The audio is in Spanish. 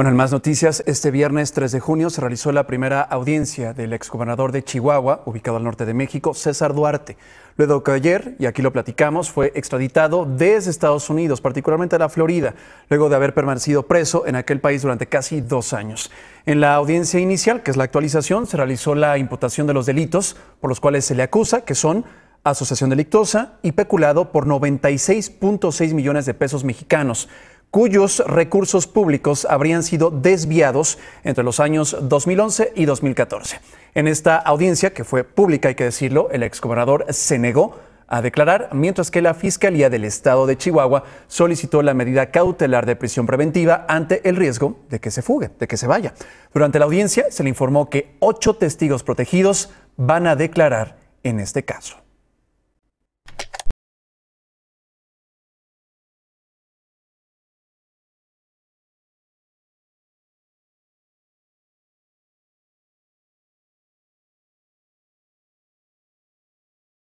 Bueno, en más noticias, este viernes 3 de junio se realizó la primera audiencia del exgobernador de Chihuahua, ubicado al norte de México, César Duarte. Luego que ayer, y aquí lo platicamos, fue extraditado desde Estados Unidos, particularmente a la Florida, luego de haber permanecido preso en aquel país durante casi dos años. En la audiencia inicial, que es la actualización, se realizó la imputación de los delitos por los cuales se le acusa, que son asociación delictosa y peculado por 96.6 millones de pesos mexicanos cuyos recursos públicos habrían sido desviados entre los años 2011 y 2014. En esta audiencia, que fue pública, hay que decirlo, el exgobernador se negó a declarar, mientras que la Fiscalía del Estado de Chihuahua solicitó la medida cautelar de prisión preventiva ante el riesgo de que se fugue, de que se vaya. Durante la audiencia se le informó que ocho testigos protegidos van a declarar en este caso.